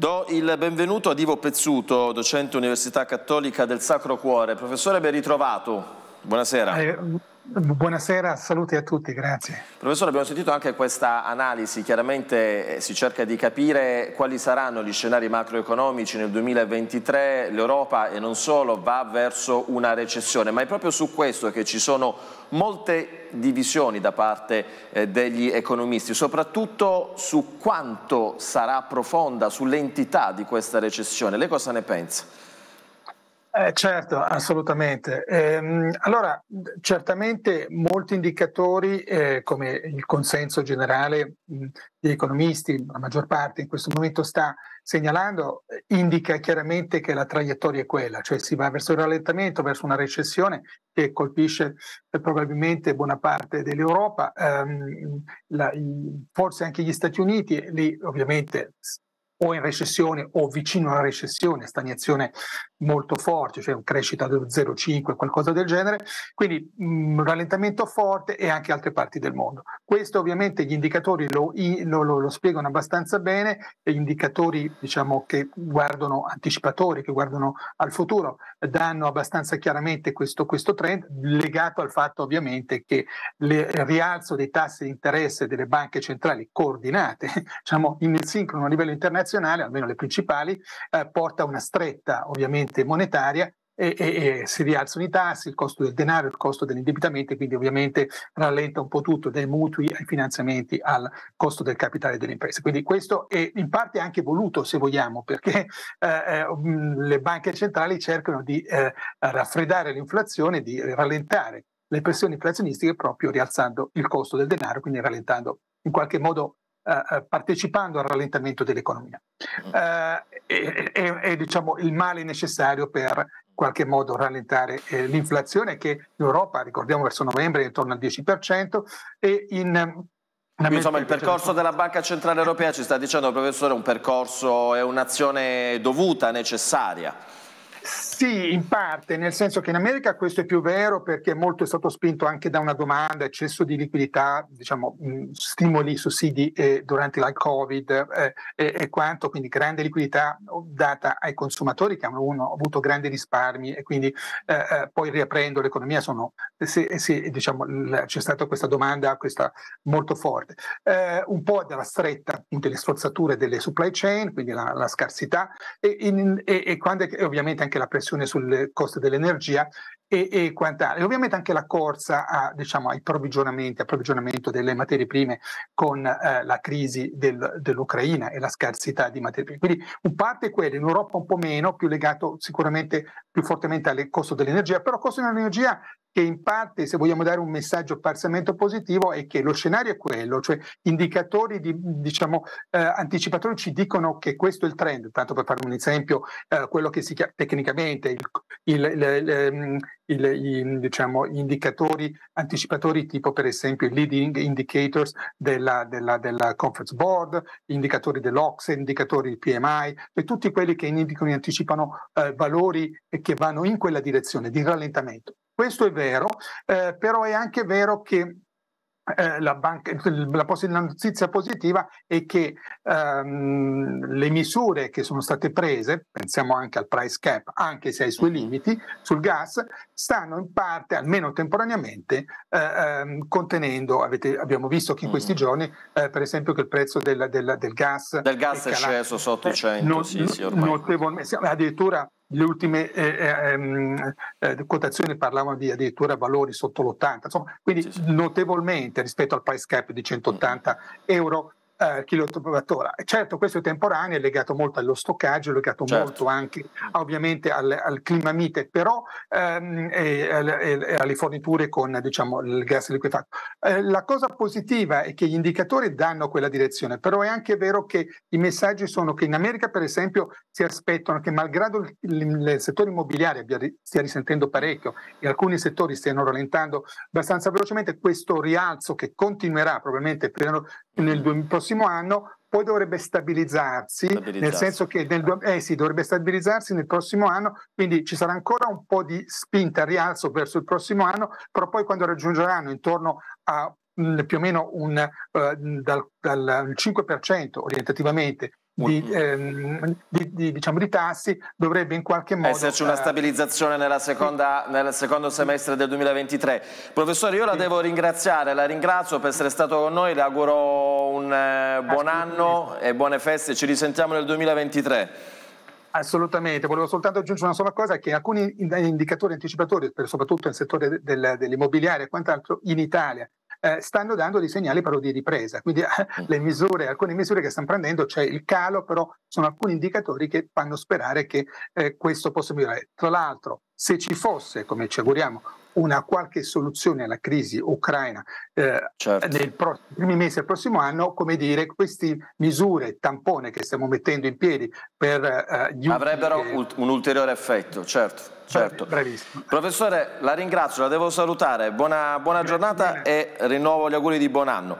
Do il benvenuto ad Ivo Pezzuto, docente Università Cattolica del Sacro Cuore. Professore, ben ritrovato. Buonasera. Eh, Buonasera, saluti a tutti, grazie. Professore, abbiamo sentito anche questa analisi, chiaramente eh, si cerca di capire quali saranno gli scenari macroeconomici nel 2023, l'Europa e non solo va verso una recessione, ma è proprio su questo che ci sono molte divisioni da parte eh, degli economisti, soprattutto su quanto sarà profonda, sull'entità di questa recessione. Lei cosa ne pensa? Eh, certo, assolutamente. Eh, allora, certamente molti indicatori, eh, come il consenso generale degli economisti, la maggior parte in questo momento sta segnalando, eh, indica chiaramente che la traiettoria è quella, cioè si va verso il rallentamento, verso una recessione che colpisce eh, probabilmente buona parte dell'Europa, ehm, la, forse anche gli Stati Uniti, lì ovviamente o in recessione o vicino alla recessione, stagnazione molto forte, cioè crescita dello 0,5, qualcosa del genere, quindi mm, un rallentamento forte e anche altre parti del mondo. Questo ovviamente gli indicatori lo, lo, lo, lo spiegano abbastanza bene, gli indicatori diciamo, che guardano anticipatori, che guardano al futuro, danno abbastanza chiaramente questo, questo trend legato al fatto ovviamente che il rialzo dei tassi di interesse delle banche centrali coordinate, diciamo in sincrono a livello internazionale, internazionale, almeno le principali, eh, porta a una stretta ovviamente monetaria e, e, e, si rialzano i tassi, il costo del denaro, il costo dell'indebitamento, quindi ovviamente rallenta un po' tutto, dai mutui ai finanziamenti al costo del capitale delle imprese. Quindi questo è in parte anche voluto, se vogliamo, perché eh, eh le banche centrali cercano di eh, raffreddare l'inflazione, di rallentare le pressioni inflazionistiche proprio rialzando il costo del denaro, quindi rallentando in qualche modo eh, eh, partecipando al rallentamento dell'economia. Mm. Eh, è, è, è diciamo, il male necessario per in qualche modo rallentare eh, l'inflazione che in Europa, ricordiamo, verso novembre è intorno al 10% e in, ehm, quindi, insomma, il percorso della Banca Centrale Europea ci sta dicendo, professore, è un percorso, è un'azione dovuta, necessaria. Sì, in parte, nel senso che in America questo è più vero perché molto è stato spinto anche da una domanda, eccesso di liquidità, diciamo, stimoli, sussidi eh, durante la Covid eh, e, e, quanto, quindi grande liquidità data ai consumatori che hanno uno, avuto grandi risparmi e quindi eh, eh poi riaprendo l'economia sono, se, se, diciamo, l- c'è stata questa domanda questa molto forte, eh, un po' dalla stretta appunto, delle strozzature delle supply chain, quindi la, la scarsità e, in, e, e quando, ovviamente anche la pressione pressione sulle coste dell'energia e, e quant'altro. E ovviamente anche la corsa a, diciamo, ai provvigionamenti, approvvigionamento delle materie prime con eh, la crisi del, dell'Ucraina e la scarsità di materie prime. Quindi un parte è quello, in Europa un po' meno, più legato sicuramente più fortemente al costo dell'energia, però il costo dell'energia che in parte, se vogliamo dare un messaggio parzialmente positivo, è che lo scenario è quello, cioè indicatori di, diciamo, eh, anticipatori ci dicono che questo è il trend, tanto per fare un esempio, eh, quello che si chiama tecnicamente il, il, il, ehm, i, diciamo, gli indicatori anticipatori tipo per esempio i leading indicators della, della, della conference board, indicatori dell'Ox, indicatori di PMI, cioè tutti quelli che indicano e anticipano eh, valori che vanno in quella direzione di rallentamento. Questo è vero, eh, però è anche vero che eh, la, banca, la, pos- la, notizia positiva è che ehm, le misure che sono state prese, pensiamo anche al price cap, anche se ha i suoi limiti, sul gas, stanno in parte, almeno temporaneamente, eh, ehm, contenendo. Avete, abbiamo visto che in questi mm. giorni, eh, per esempio, che il prezzo del, del, del gas, del gas è, è, sceso sotto i 100, eh, non, sì, sì, addirittura le ultime eh, eh, ehm, eh, quotazioni parlavano di addirittura valori sotto l'80, insomma, quindi sì, sì. notevolmente rispetto al price cap di 180 euro eh, kWh. Certo questo temporaneo è legato molto allo stoccaggio, è legato certo. molto anche ovviamente al, al clima mite, però ehm, e, e alle forniture con diciamo, il gas liquefatto. Eh, la cosa positiva è che gli indicatori danno quella direzione, però è anche vero che i messaggi sono che in America per esempio si aspettano che malgrado il, il, il settore immobiliare abbia, stia risentendo parecchio e alcuni settori stiano rallentando abbastanza velocemente, questo rialzo che continuerà probabilmente per nel prossimo anno, poi dovrebbe stabilizzarsi, stabilizzarsi. nel senso che nel, eh sì, dovrebbe stabilizzarsi nel prossimo anno, quindi ci sarà ancora un po' di spinta, rialzo verso il prossimo anno, però poi quando raggiungeranno intorno a mh, mm, più o meno un, uh, dal, dal 5% orientativamente di, ehm, di, di, diciamo, di, tassi dovrebbe in qualche modo esserci una eh, stabilizzazione seconda, nel secondo semestre del 2023 professore io la sì. devo ringraziare la ringrazio per essere stato con noi le auguro un eh, buon anno e buone feste ci risentiamo nel 2023 Assolutamente, volevo soltanto aggiungere una sola cosa che alcuni indicatori anticipatori, soprattutto nel settore dell'immobiliare e quant'altro, in Italia eh, stanno dando dei segnali però di ripresa. Quindi eh, misure, alcune misure che stanno prendendo, c'è cioè il calo, però sono alcuni indicatori che fanno sperare che eh, questo possa migliorare. Tra l'altro, se ci fosse, come ci auguriamo, una qualche soluzione alla crisi ucraina eh, certo. nei primi mesi del prossimo anno, come dire, queste misure tampone che stiamo mettendo in piedi per eh, gli avrebbero che... un ulteriore effetto, certo. Certo. Bravissimo. Professore, la ringrazio, la devo salutare. Buona, buona giornata e rinnovo gli auguri di buon anno.